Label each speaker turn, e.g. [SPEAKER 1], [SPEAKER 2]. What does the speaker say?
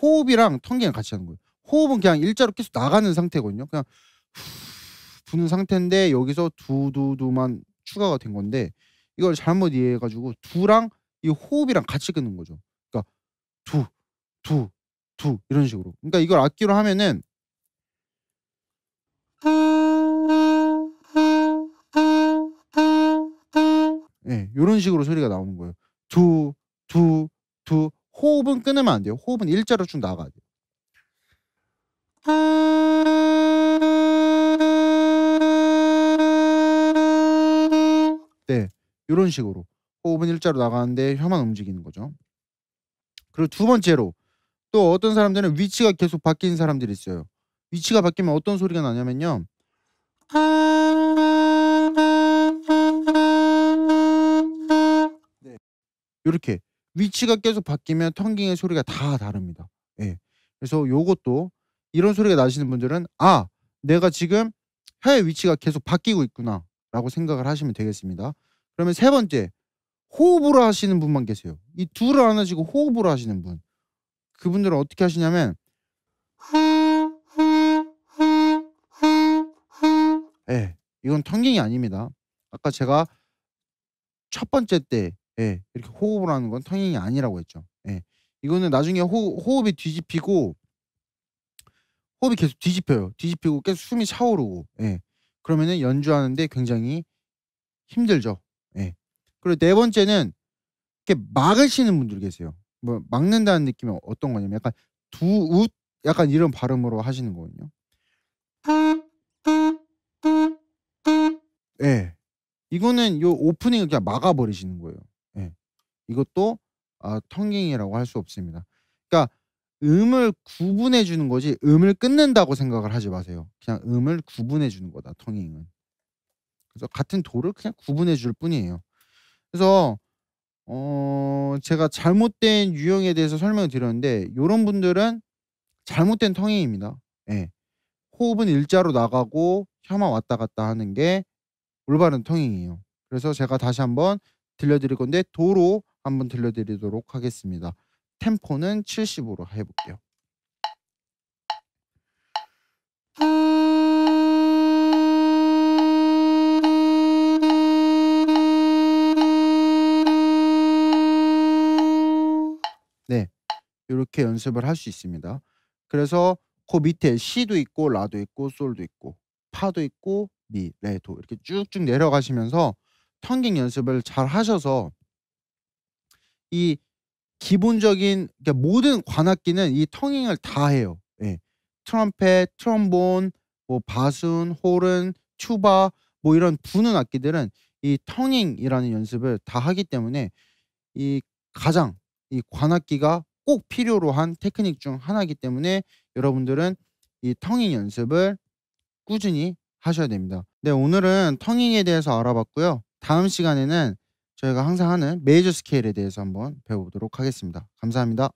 [SPEAKER 1] 호흡이랑 턴깅을 같이 하는 거예요. 호흡은 그냥 일자로 계속 나가는 상태거든요. 그냥 부는 상태인데 여기서 두 두두만 추가가 된 건데 이걸 잘못 이해해가지고 두랑 이 호흡이랑 같이 끊는 거죠. 그러니까 두, 두, 두 이런 식으로. 그러니까 이걸 악기로 하면은 예, 네, 이런 식으로 소리가 나오는 거예요. 두, 두, 두 호흡은 끊으면 안 돼요. 호흡은 일자로 쭉 나가야 돼요. 네, 이런 식으로 호흡은 일자로 나가는데 혀만 움직이는 거죠. 그리고 두 번째로 또 어떤 사람들은 위치가 계속 바뀐 사람들이 있어요. 위치가 바뀌면 어떤 소리가 나냐면요. 네. 이렇게 위치가 계속 바뀌면 텅깅의 소리가 다 다릅니다. 예. 그래서 요것도 이런 소리가 나시는 분들은 아 내가 지금 혀의 위치가 계속 바뀌고 있구나 라고 생각을 하시면 되겠습니다. 그러면 세 번째 호흡으로 하시는 분만 계세요. 이 둘을 안 하시고 호흡으로 하시는 분 그분들은 어떻게 하시냐면 예, 이건 텅깅이 아닙니다. 아까 제가 첫 번째 때 예, 이렇게 호흡을 하는 건 탕행이 아니라고 했죠. 예, 이거는 나중에 호, 호흡이 뒤집히고 호흡이 계속 뒤집혀요. 뒤집히고 계속 숨이 차오르고. 예. 그러면은 연주하는데 굉장히 힘들죠. 예. 그리고 네 번째는 이렇게 막으시는 분들 계세요. 뭐 막는다는 느낌이 어떤 거냐면 약간 두웃 약간 이런 발음으로 하시는 거거든요. 예. 이거는 요 오프닝을 그냥 막아버리시는 거예요. 이것도 아, 텅깅이라고 할 수 없습니다. 그러니까 음을 구분해 주는 거지 음을 끊는다고 생각을 하지 마세요. 그냥 음을 구분해 주는 거다. 텅잉은. 그래서 같은 도를 그냥 구분해 줄 뿐이에요. 그래서 어 제가 잘못된 유형에 대해서 설명을 드렸는데 이런 분들은 잘못된 텅잉입니다. 예. 호흡은 일자로 나가고 혀만 왔다 갔다 하는 게 올바른 텅잉이에요. 그래서 제가 다시 한번 들려드릴 건데 도로 한번 들려드리도록 하겠습니다. 템포는 70으로 해볼게요. 네, 이렇게 연습을 할 수 있습니다. 그래서 그 밑에 시도 있고 라도 있고 솔도 있고 파도 있고 미, 레도 이렇게 쭉쭉 내려가시면서 턴깅 연습을 잘 하셔서 이 기본적인 그러니까 모든 관악기는 이 터닝을 다 해요. 예. 트럼펫, 트럼본, 뭐 바순, 홀은, 튜바 뭐 이런 부는 악기들은 이 터닝이라는 연습을 다 하기 때문에 이 가장 이 관악기가 꼭 필요로 한 테크닉 중 하나이기 때문에 여러분들은 이 터닝 연습을 꾸준히 하셔야 됩니다. 네, 오늘은 터닝에 대해서 알아봤고요. 다음 시간에는 저희가 항상 하는 메이저 스케일에 대해서 한번 배워보도록 하겠습니다. 감사합니다.